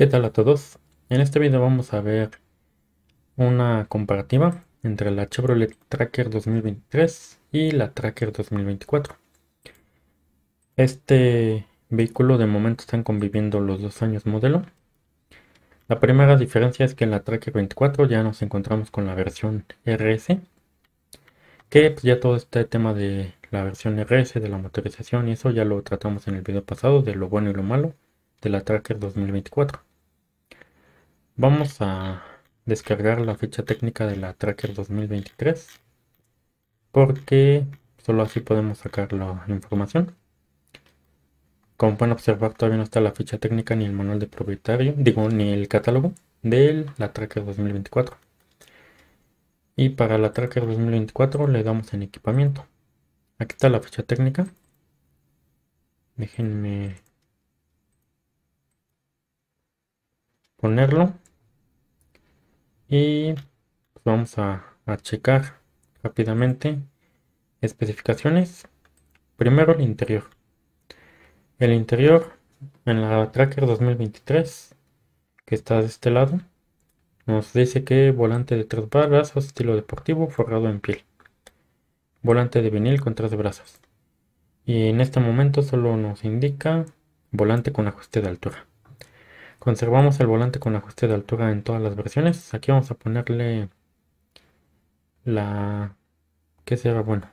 ¿Qué tal a todos? En este video vamos a ver una comparativa entre la Chevrolet Tracker 2023 y la Tracker 2024. Este vehículo de momento están conviviendo los dos años modelo. La primera diferencia es que en la Tracker 24 ya nos encontramos con la versión RS, que pues, ya todo este tema de la versión RS, de la motorización y eso ya lo tratamos en el video pasado, de lo bueno y lo malo de la Tracker 2024. Vamos a descargar la ficha técnica de la Tracker 2023 porque solo así podemos sacar la información. Como pueden observar todavía no está la ficha técnica ni el manual de propietario, digo ni el catálogo de la Tracker 2024. Y para la Tracker 2024 le damos en equipamiento. Aquí está la ficha técnica. Déjenme ponerlo y pues, vamos a, a checar rápidamente especificaciones primero el interior el interior en la tracker 2023 que está de este lado nos dice que volante de tres brazos estilo deportivo forrado en piel volante de vinil con tres brazos y en este momento solo nos indica volante con ajuste de altura Conservamos el volante con ajuste de altura en todas las versiones. Aquí vamos a ponerle la... que será bueno?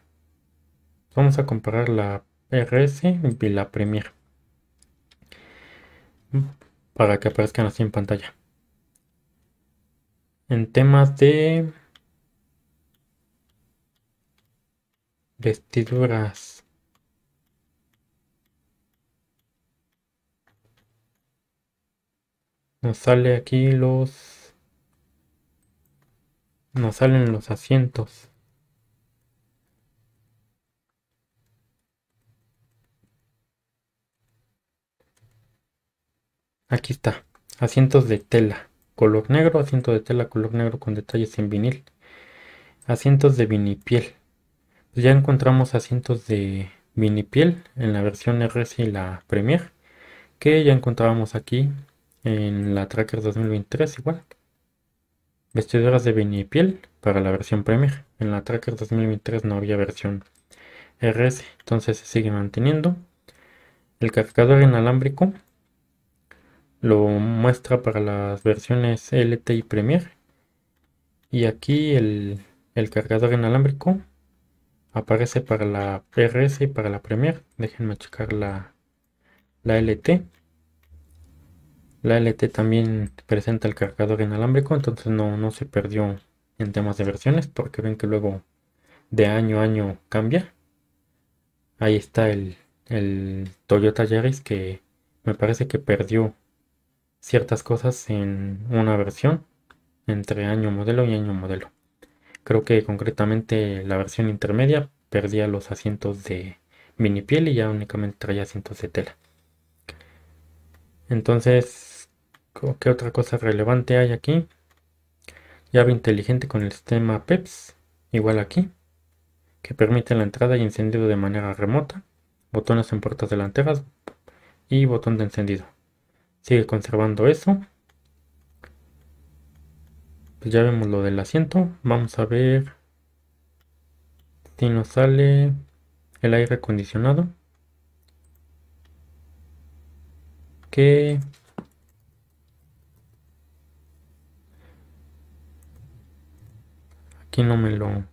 Vamos a comparar la RS y la Premier. Para que aparezcan así en pantalla. En temas de... Vestiduras. Nos sale aquí los... Nos salen los asientos. Aquí está. Asientos de tela. Color negro, asiento de tela, color negro con detalles en vinil. Asientos de vinipiel. Pues ya encontramos asientos de vinipiel en la versión RS y la Premier. Que ya encontrábamos aquí en la Tracker 2023 igual. Vestiduras de y piel para la versión Premier. En la Tracker 2023 no había versión RS, entonces se sigue manteniendo. El cargador inalámbrico lo muestra para las versiones LT y Premier. Y aquí el, cargador inalámbrico aparece para la RS y para la Premier. Déjenme checar la, la LT. La LT también presenta el cargador inalámbrico, entonces no, no se perdió en temas de versiones, porque ven que luego de año a año cambia. Ahí está el, el Toyota Yaris que me parece que perdió ciertas cosas en una versión entre año modelo y año modelo. Creo que concretamente la versión intermedia perdía los asientos de mini piel y ya únicamente traía asientos de tela. Entonces, ¿qué otra cosa relevante hay aquí? Llave inteligente con el sistema PEPS, igual aquí, que permite la entrada y encendido de manera remota, botones en puertas delanteras y botón de encendido. Sigue conservando eso. Pues ya vemos lo del asiento. Vamos a ver si nos sale el aire acondicionado. Aquí no me lo...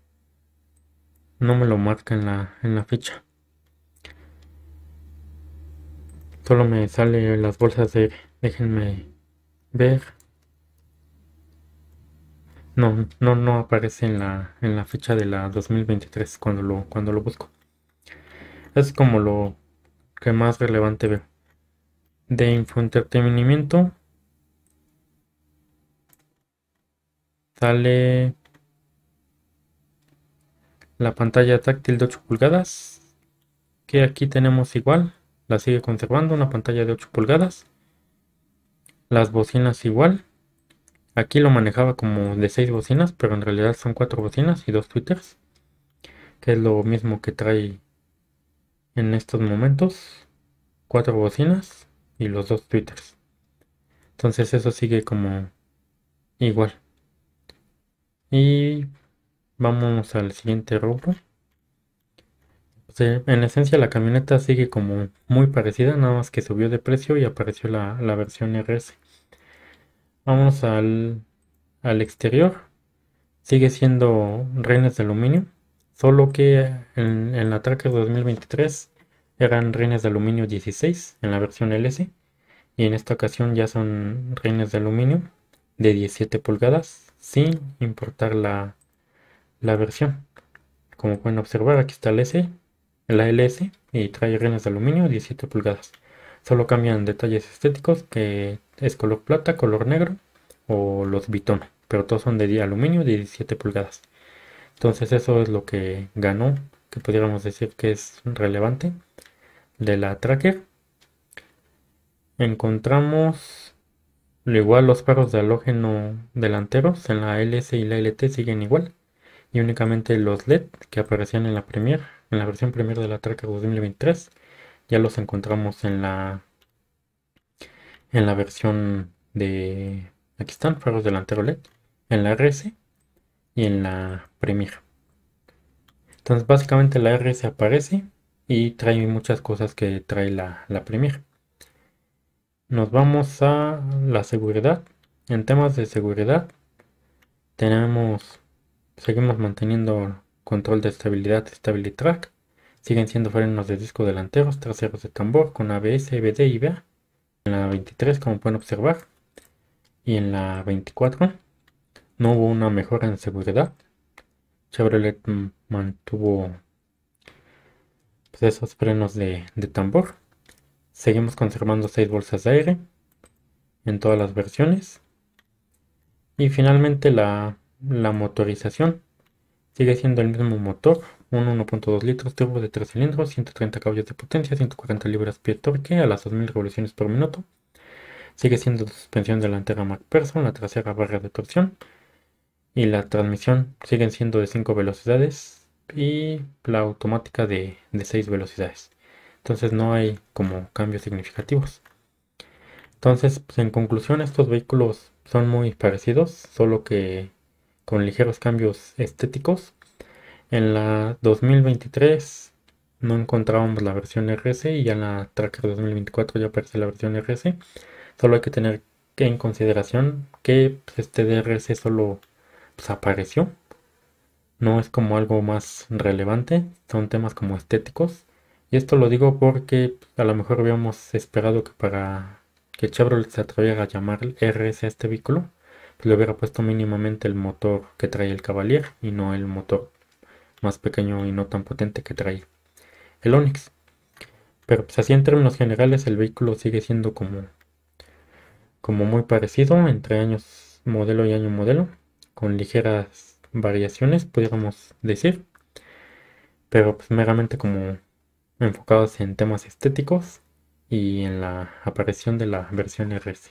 No me lo marca en la, en la ficha. Solo me sale las bolsas de... Déjenme ver. No, no, no aparece en la, en la fecha de la 2023 cuando lo, cuando lo busco. Es como lo que más relevante veo de infoentretenimiento sale la pantalla táctil de 8 pulgadas que aquí tenemos igual la sigue conservando una pantalla de 8 pulgadas las bocinas igual aquí lo manejaba como de 6 bocinas pero en realidad son 4 bocinas y 2 twitters que es lo mismo que trae en estos momentos 4 bocinas y los dos twitters. Entonces eso sigue como igual. Y vamos al siguiente rubro. Pues, eh, en esencia la camioneta sigue como muy parecida, nada más que subió de precio y apareció la, versión RS. Vamos al, exterior. Sigue siendo reines de aluminio, solo que en, en la Tracker 2023 eran rines de aluminio 16 en la versión LS y en esta ocasión ya son rines de aluminio de 17 pulgadas sin importar la, versión. Como pueden observar aquí está el la LS y trae rines de aluminio 17 pulgadas. Solo cambian detalles estéticos que es color plata, color negro o los bitones pero todos son de aluminio de 17 pulgadas. Entonces eso es lo que ganó, que pudiéramos decir que es relevante de la tracker encontramos lo igual los faros de halógeno delanteros en la LS y la LT siguen igual y únicamente los LED que aparecían en la premier en la versión premier de la tracker 2023 ya los encontramos en la en la versión de aquí están faros delantero LED en la RS y en la premier entonces básicamente la RS aparece y trae muchas cosas que trae la, la Premier. Nos vamos a la seguridad. En temas de seguridad tenemos, seguimos manteniendo control de estabilidad track. Siguen siendo frenos de disco delanteros, traseros de tambor con ABS, BD y BA. En la 23 como pueden observar y en la 24 no hubo una mejora en seguridad. Chevrolet mm, mantuvo pues esos frenos de, tambor. Seguimos conservando 6 bolsas de aire en todas las versiones. Y finalmente la, motorización. Sigue siendo el mismo motor, un 1.2 litros turbo de 3 cilindros, 130 caballos de potencia, 140 libras-pie torque a las 2000 revoluciones por minuto. Sigue siendo suspensión delantera MacPherson, la trasera barra de torsión. Y la transmisión siguen siendo de 5 velocidades, y la automática de, de 6 velocidades. Entonces no hay como cambios significativos. Entonces, pues, en conclusión, estos vehículos son muy parecidos, solo que con ligeros cambios estéticos. En la 2023 no encontrábamos la versión RS y ya en la Tracker 2024 ya aparece la versión RS. Solo hay que tener en consideración que pues, este DRS solo pues, apareció no es como algo más relevante, son temas como estéticos. Y esto lo digo porque pues, a lo mejor habíamos esperado que para que Chevrolet se atreviera a llamar RS a este vehículo, pues le hubiera puesto mínimamente el motor que trae el Cavalier y no el motor más pequeño y no tan potente que trae el Onix. Pero pues así en términos generales el vehículo sigue siendo como, como muy parecido entre años modelo y año modelo, con ligeras variaciones, pudiéramos decir, pero pues meramente como enfocados en temas estéticos y en la aparición de la versión rs